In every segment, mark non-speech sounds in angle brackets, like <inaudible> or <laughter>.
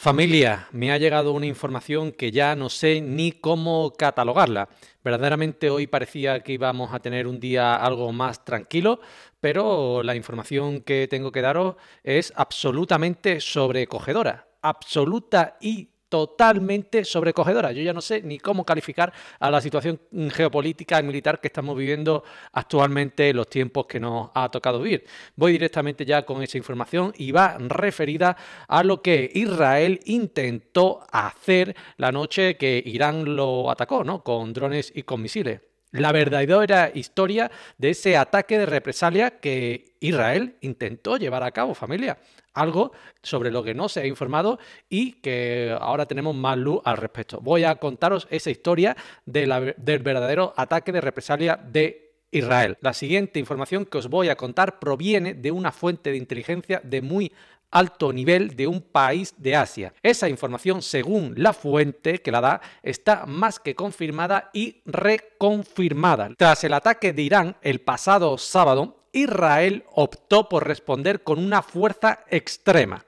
Familia, me ha llegado una información que ya no sé ni cómo catalogarla. Verdaderamente hoy parecía que íbamos a tener un día algo más tranquilo, pero la información que tengo que daros es absolutamente sobrecogedora, absoluta y totalmente sobrecogedora. Yo ya no sé ni cómo calificar a la situación geopolítica y militar que estamos viviendo actualmente en los tiempos que nos ha tocado vivir. Voy directamente ya con esa información y va referida a lo que Israel intentó hacer la noche que Irán lo atacó, ¿no? Con drones y con misiles la verdadera historia de ese ataque de represalia que Israel intentó llevar a cabo, familia. Algo sobre lo que no se ha informado y que ahora tenemos más luz al respecto. Voy a contaros esa historia del verdadero ataque de represalia de Israel. La siguiente información que os voy a contar proviene de una fuente de inteligencia de muy alto nivel de un país de Asia. Esa información, según la fuente que la da, está más que confirmada y reconfirmada. Tras el ataque de Irán el pasado sábado, Israel optó por responder con una fuerza extrema.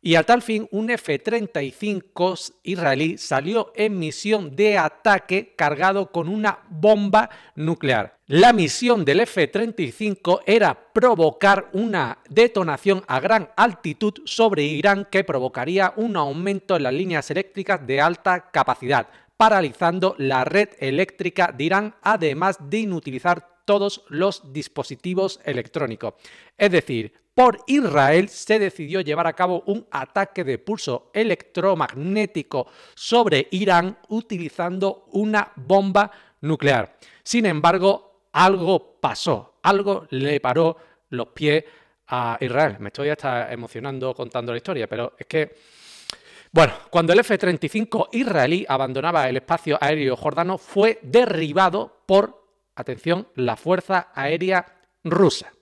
Y a tal fin, un F-35 israelí salió en misión de ataque cargado con una bomba nuclear. La misión del F-35 era provocar una detonación a gran altitud sobre Irán que provocaría un aumento en las líneas eléctricas de alta capacidad, paralizando la red eléctrica de Irán, además de inutilizar todos los dispositivos electrónicos. Es decir, por Israel se decidió llevar a cabo un ataque de pulso electromagnético sobre Irán utilizando una bomba nuclear. Sin embargo, algo pasó, algo le paró los pies a Israel. Me estoy hasta emocionando contando la historia, pero es que, bueno, cuando el F-35 israelí abandonaba el espacio aéreo jordano, fue derribado por, atención, la Fuerza Aérea Rusa.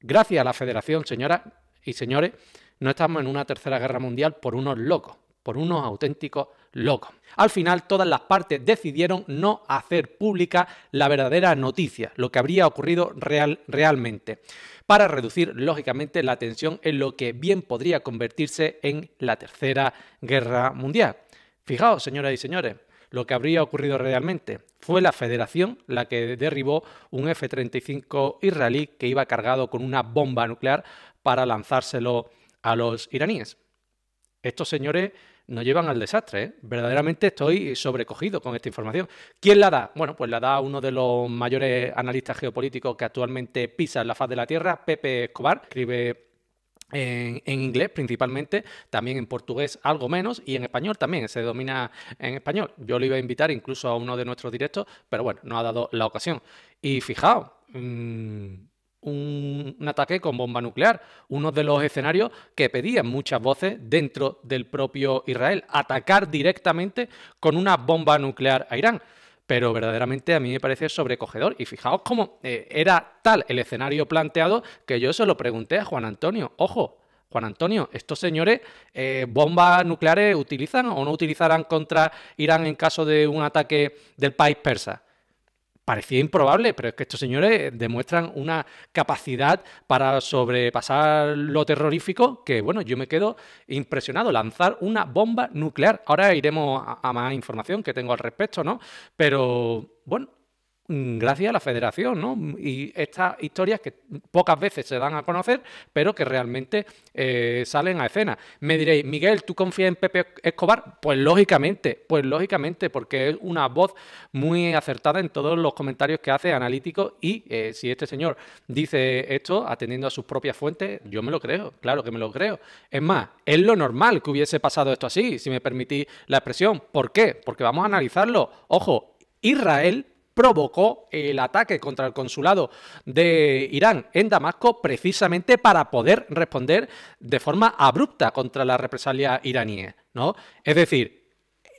Gracias a la Federación, señoras y señores, no estamos en una tercera guerra mundial por unos locos por unos auténticos locos. Al final todas las partes decidieron no hacer pública la verdadera noticia, lo que habría ocurrido real, realmente, para reducir lógicamente la tensión en lo que bien podría convertirse en la Tercera Guerra Mundial. Fijaos, señoras y señores, lo que habría ocurrido realmente. Fue la Federación la que derribó un F-35 israelí que iba cargado con una bomba nuclear para lanzárselo a los iraníes. Estos señores nos llevan al desastre. ¿eh? Verdaderamente estoy sobrecogido con esta información. ¿Quién la da? Bueno, pues la da uno de los mayores analistas geopolíticos que actualmente pisa la faz de la Tierra, Pepe Escobar. Escribe en, inglés principalmente, también en portugués algo menos y en español también, se domina en español. Yo lo iba a invitar incluso a uno de nuestros directos, pero bueno, no ha dado la ocasión. Y fijaos, mm, un, ataque con bomba nuclear, uno de los escenarios que pedían muchas voces dentro del propio Israel, atacar directamente con una bomba nuclear a Irán. Pero verdaderamente a mí me parece sobrecogedor y fijaos cómo eh, era tal el escenario planteado que yo se lo pregunté a Juan Antonio. Ojo, Juan Antonio, ¿estos señores eh, bombas nucleares utilizan o no utilizarán contra Irán en caso de un ataque del país persa? parecía improbable, pero es que estos señores eh, demuestran una capacidad para sobrepasar lo terrorífico que, bueno, yo me quedo impresionado. Lanzar una bomba nuclear. Ahora iremos a, más información que tengo al respecto, ¿no? Pero, bueno, Mm, gracias a la federación, ¿no? Y estas historias que pocas veces se dan a conocer, pero que realmente eh, salen a escena. Me diréis, Miguel, ¿tú confías en Pepe Escobar? Pues lógicamente, pues lógicamente, porque es una voz muy acertada en todos los comentarios que hace analítico, y eh, si este señor dice esto atendiendo a sus propias fuentes, yo me lo creo, claro que me lo creo. Es más, es lo normal que hubiese pasado esto así, si me permitís la expresión. ¿Por qué? Porque vamos a analizarlo. Ojo, Israel provocó el ataque contra el consulado de Irán en Damasco precisamente para poder responder de forma abrupta contra la represalia iraní. ¿no? Es decir,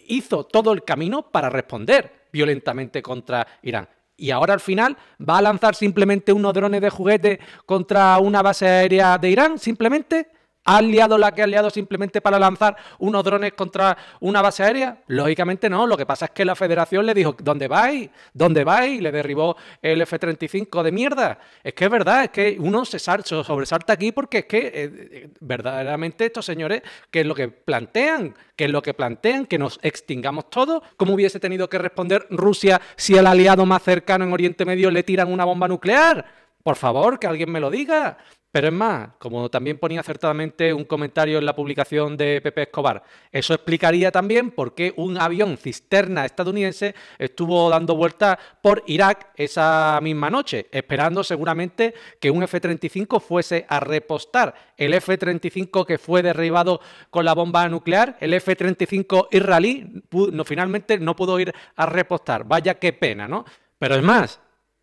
hizo todo el camino para responder violentamente contra Irán. Y ahora al final va a lanzar simplemente unos drones de juguete contra una base aérea de Irán, simplemente. ¿Ha liado la que ha aliado simplemente para lanzar unos drones contra una base aérea? Lógicamente no. Lo que pasa es que la federación le dijo, ¿dónde vais? ¿Dónde vais? Y le derribó el F-35 de mierda. Es que es verdad, es que uno se sobresalta aquí porque es que eh, eh, verdaderamente estos señores, ¿qué es lo que plantean? ¿Qué es lo que plantean? ¿Que nos extingamos todos? ¿Cómo hubiese tenido que responder Rusia si el aliado más cercano en Oriente Medio le tiran una bomba nuclear? Por favor, que alguien me lo diga. Pero es más, como también ponía acertadamente un comentario en la publicación de Pepe Escobar, eso explicaría también por qué un avión cisterna estadounidense estuvo dando vueltas por Irak esa misma noche, esperando seguramente que un F-35 fuese a repostar. El F-35 que fue derribado con la bomba nuclear, el F-35 israelí, no, finalmente no pudo ir a repostar. Vaya qué pena, ¿no? Pero es más,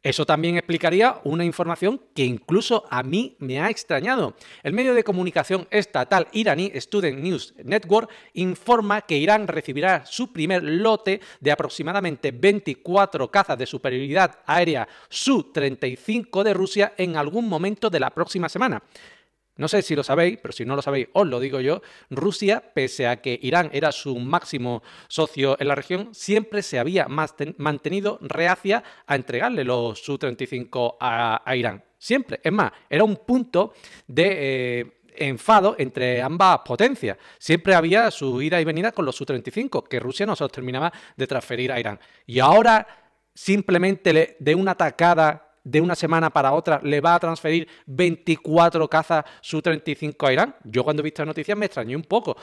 eso también explicaría una información que incluso a mí me ha extrañado. El medio de comunicación estatal iraní Student News Network informa que Irán recibirá su primer lote de aproximadamente 24 cazas de superioridad aérea Su-35 de Rusia en algún momento de la próxima semana. No sé si lo sabéis, pero si no lo sabéis, os lo digo yo. Rusia, pese a que Irán era su máximo socio en la región, siempre se había mantenido reacia a entregarle los Su-35 a, Irán. Siempre. Es más, era un punto de... Eh, enfado entre ambas potencias. Siempre había su ida y venida con los Su-35, que Rusia no se los terminaba de transferir a Irán. Y ahora, simplemente de una atacada de una semana para otra le va a transferir 24 cazas Su-35 a Irán. Yo cuando he visto noticias, noticia me extrañé un poco.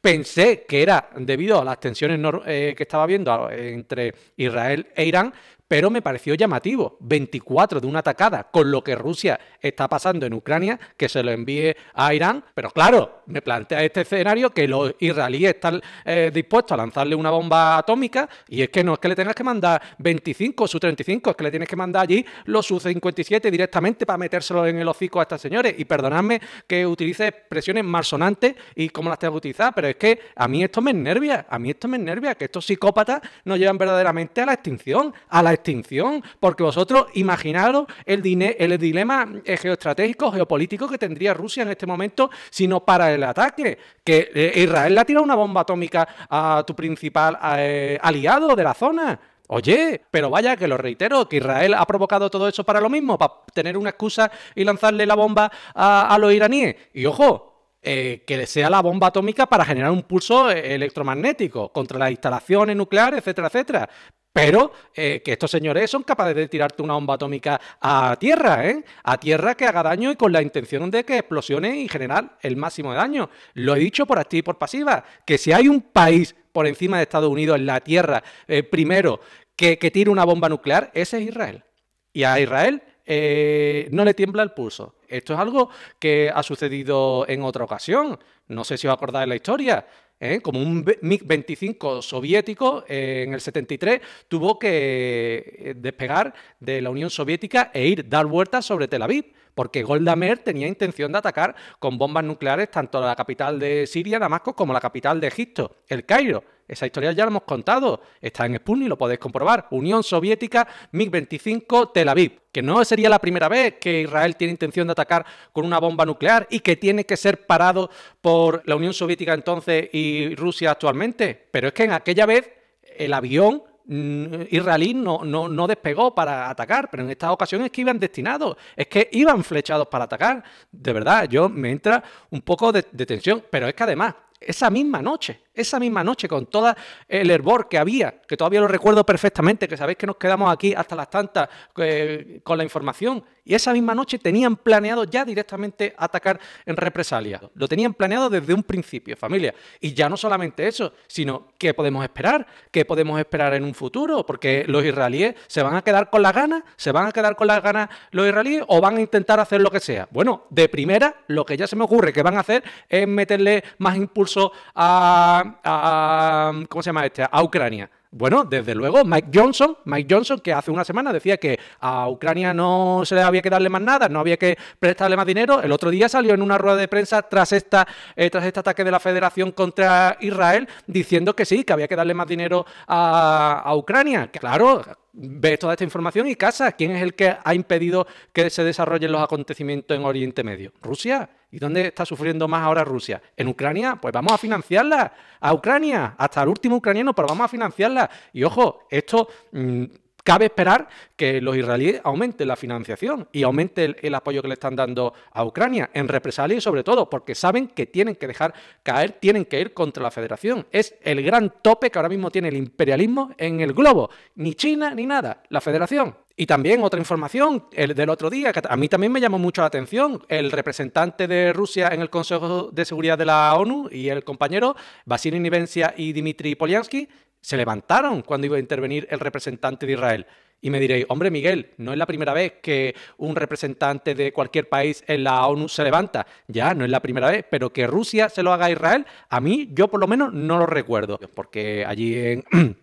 Pensé que era debido a las tensiones eh, que estaba habiendo entre Israel e Irán, pero me pareció llamativo. 24 de una atacada con lo que Rusia está pasando en Ucrania, que se lo envíe a Irán. Pero claro, me plantea este escenario que los israelíes están eh, dispuestos a lanzarle una bomba atómica y es que no es que le tengas que mandar 25 su 35, es que le tienes que mandar allí los su 57 directamente para metérselo en el hocico a estos señores. Y perdonadme que utilice expresiones malsonantes y como las tengo que utilizar, pero es que a mí esto me enervia, a mí esto me enervia, que estos psicópatas nos llevan verdaderamente a la extinción, a la extinción, porque vosotros imaginaros el, el dilema geoestratégico, geopolítico que tendría Rusia en este momento si no para el ataque, que eh, Israel le ha tirado una bomba atómica a tu principal eh, aliado de la zona. Oye, pero vaya que lo reitero, que Israel ha provocado todo eso para lo mismo, para tener una excusa y lanzarle la bomba a los iraníes. Y ojo, eh, que sea la bomba atómica para generar un pulso eh, electromagnético contra las instalaciones nucleares, etcétera, etcétera. Pero eh, que estos señores son capaces de tirarte una bomba atómica a tierra, ¿eh? A tierra que haga daño y con la intención de que explosione y generar el máximo de daño. Lo he dicho por activa y por pasiva, que si hay un país por encima de Estados Unidos en la tierra, primero, que, que tire una bomba nuclear, ese es Israel. Y a Israel eh, no le tiembla el pulso. Esto es algo que ha sucedido en otra ocasión. No sé si os acordáis la historia. ¿eh? Como un MiG-25 soviético eh, en el 73 tuvo que despegar de la Unión Soviética e ir dar vueltas sobre Tel Aviv porque Goldamer tenía intención de atacar con bombas nucleares tanto la capital de Siria, Damasco, como la capital de Egipto, el Cairo. Esa historia ya la hemos contado, está en Sputnik, lo podéis comprobar. Unión Soviética, MiG-25, Tel Aviv. Que no sería la primera vez que Israel tiene intención de atacar con una bomba nuclear y que tiene que ser parado por la Unión Soviética entonces y Rusia actualmente. Pero es que en aquella vez el avión Mm, israelí no, no, no, despegó para atacar, pero en esta ocasión es que iban destinados, es que iban flechados para atacar. De verdad, yo me entra un poco de, de tensión, pero es que además, esa misma noche, esa misma noche, con todo el hervor que había, que todavía lo recuerdo perfectamente, que sabéis que nos quedamos aquí hasta las tantas eh, con la información, y esa misma noche tenían planeado ya directamente atacar en represalia. Lo tenían planeado desde un principio, familia. Y ya no solamente eso, sino qué podemos esperar, qué podemos esperar en un futuro, porque los israelíes se van a quedar con las ganas, se van a quedar con las ganas los israelíes o van a intentar hacer lo que sea. Bueno, de primera, lo que ya se me ocurre que van a hacer es meterle más impulso a ¿Cómo se llama este? A Ucrania. Bueno, desde luego, Mike Johnson, Mike Johnson, que hace una semana decía que a Ucrania no se le había que darle más nada, no había que prestarle más dinero. El otro día salió en una rueda de prensa tras esta, eh, tras este ataque de la Federación contra Israel, diciendo que sí, que había que darle más dinero a, a Ucrania. Claro, ve toda esta información y casa. ¿Quién es el que ha impedido que se desarrollen los acontecimientos en Oriente Medio? Rusia. ¿Y dónde está sufriendo más ahora Rusia? ¿En Ucrania? Pues vamos a financiarla. A Ucrania. Hasta el último ucraniano, pero vamos a financiarla. Y ojo, esto... Mm, Cabe esperar que los israelíes aumenten la financiación y aumente el, apoyo que le están dando a Ucrania en represalia sobre todo porque saben que tienen que dejar caer, tienen que ir contra la federación. Es el gran tope que ahora mismo tiene el imperialismo en el globo. Ni China ni nada, la federación. Y también otra información el del otro día, que a mí también me llamó mucho la atención, el representante de Rusia en el Consejo de Seguridad de la ONU y el compañero Vasily Nivensia y Dmitry Polyansky se levantaron cuando iba a intervenir el representante de Israel. Y me diréis, hombre Miguel, no es la primera vez que un representante de cualquier país en la ONU se levanta. Ya, no es la primera vez, pero que Rusia se lo haga a Israel, a mí yo por lo menos no lo recuerdo, porque allí en... <clears throat>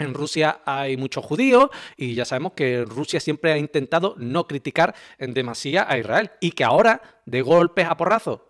Rusia hay muchos judíos y ya sabemos que Rusia siempre ha intentado no criticar en demasía a Israel y que ahora, de golpes a porrazos,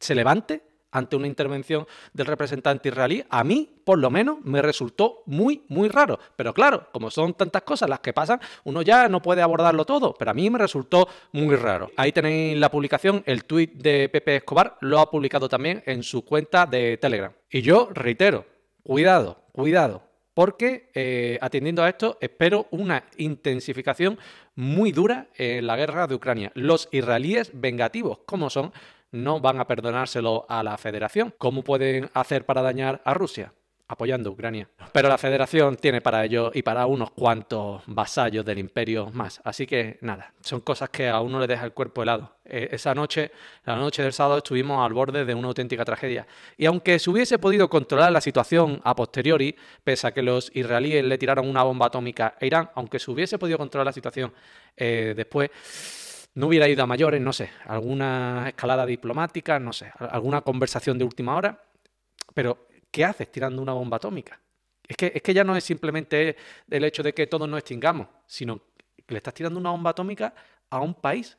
se levante ante una intervención del representante israelí, a mí, por lo menos, me resultó muy, muy raro. Pero claro, como son tantas cosas las que pasan, uno ya no puede abordarlo todo, pero a mí me resultó muy raro. Ahí tenéis la publicación, el tuit de Pepe Escobar lo ha publicado también en su cuenta de Telegram. Y yo reitero, cuidado, cuidado, porque eh, atendiendo a esto espero una intensificación muy dura en la guerra de Ucrania. Los israelíes vengativos, como son, no van a perdonárselo a la federación. ¿Cómo pueden hacer para dañar a Rusia? apoyando a Ucrania. Pero la federación tiene para ello y para unos cuantos vasallos del imperio más. Así que nada, son cosas que a uno le deja el cuerpo helado. E, esa noche, la noche del sábado, estuvimos al borde de una auténtica tragedia. Y aunque se hubiese podido controlar la situación a posteriori, pese a que los israelíes le tiraron una bomba atómica a Irán, aunque se hubiese podido controlar la situación eh, después no hubiera ido a mayores, no sé, alguna escalada diplomática, no sé, alguna conversación de última hora, pero ¿qué haces tirando una bomba atómica? Es que, es que ya no es simplemente el hecho de que todos nos extingamos, sino que le estás tirando una bomba atómica a un país.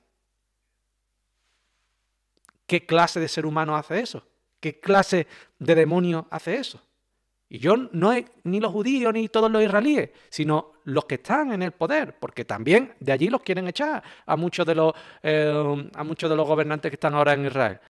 ¿Qué clase de ser humano hace eso? ¿Qué clase de demonio hace eso? Y yo no es ni los judíos ni todos los israelíes, sino los que están en el poder, porque también de allí los quieren echar a muchos de los, eh, a muchos de los gobernantes que están ahora en Israel.